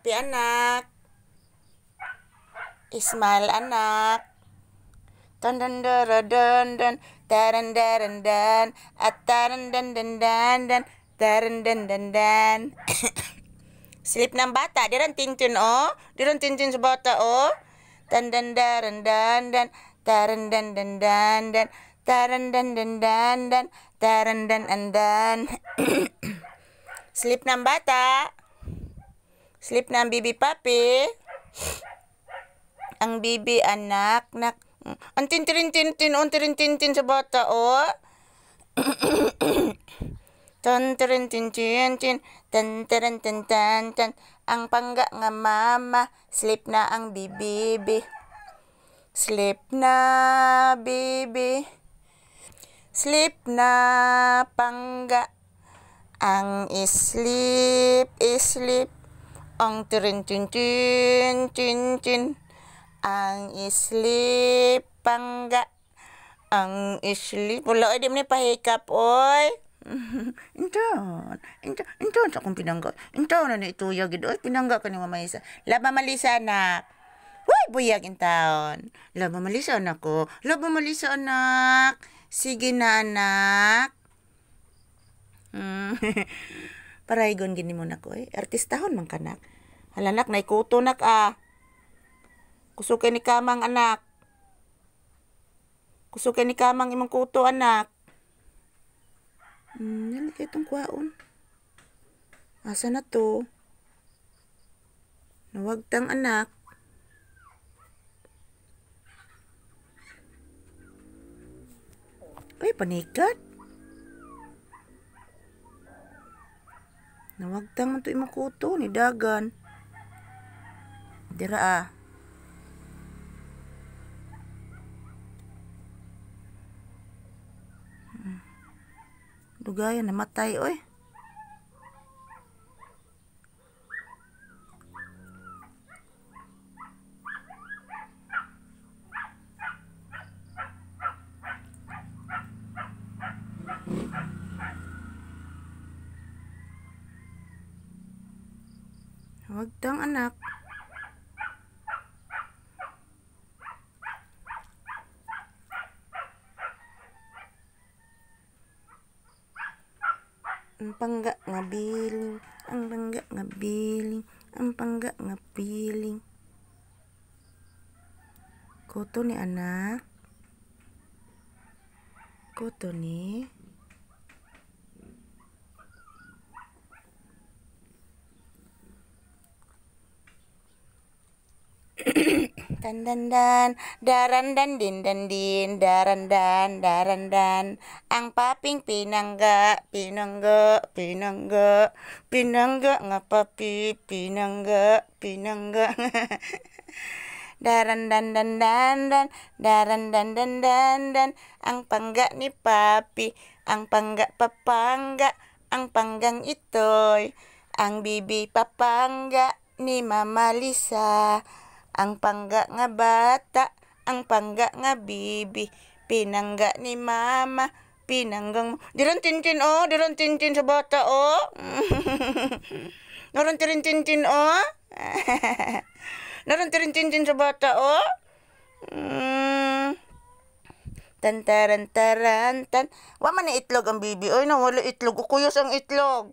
Sakti anak. Ismail anak. dan dan dan dan oh. dan dan dan dan ataran dan dan dan dan dan dan dan dan. Slip ng bata, dan tintin oh, dan tintin sebata oh. Dan dan dan dan dan dan dan dan dan dan dan dan dan dan dan dan dan dan dan. dan dan dan Sleep na ang bibi, papi. Ang bibi, anak. Nak. Mm. Ang tintirintintin, oh, ang tirintintin sa bata, oh. Tan tan tin tin tin tan tan tan tan tan ang pangga nga mama sleep na ang bibi sleep na bibi sleep na pangga ang sleep islip ang tirin tin tin tin tin ang islip pangga ang islip wala ay di mo pahikap oy ito ito ito sa akong pinangga ito na na ituyag ito oy pinangga ka ni mama isa laba malisa anak Uy, buyag in taon. Laba malisa anak ko. Oh. Laba malisa anak. Sige na anak. Mm. Paraygon gini mo na ko eh. Artistahon mang kanak. Halanak, naikuto na ka. Ah. Kusukay ni kamang anak. Kusukay ni kamang imong kuto anak. Hmm, yan na itong kwaon. Asa na to? Nawagtang anak. Ay, panikat. Nawagtang man to imong ni dagan. Dira ah. Dugayan hmm. namatay oy. Huwag dang anak. Ang pangga nga biling, ang pangga nga biling, ang pangga nga biling. Koto ni anak. Koto ni... dan dan dan daran dan din dan din daran dan daran dan ang paping pinangga pinangga pinangga pinangga nga papi pinangga pinangga daran dan dan dan dan daran dan dan dan dan ang pangga ni papi ang pangga papangga ang panggang itoy ang bibi papangga ni Mama Lisa ang pangga nga bata, ang pangga nga bibi, pinangga ni mama, pinanggang... Diron tintin oh, diron tintin sa bata oh. Naron tirin tintin oh. Naron tirin tintin sa bata oh. Mm. Tantaran tan. Wa man itlog ang bibi. Oy, nawala itlog. Kuyos ang itlog.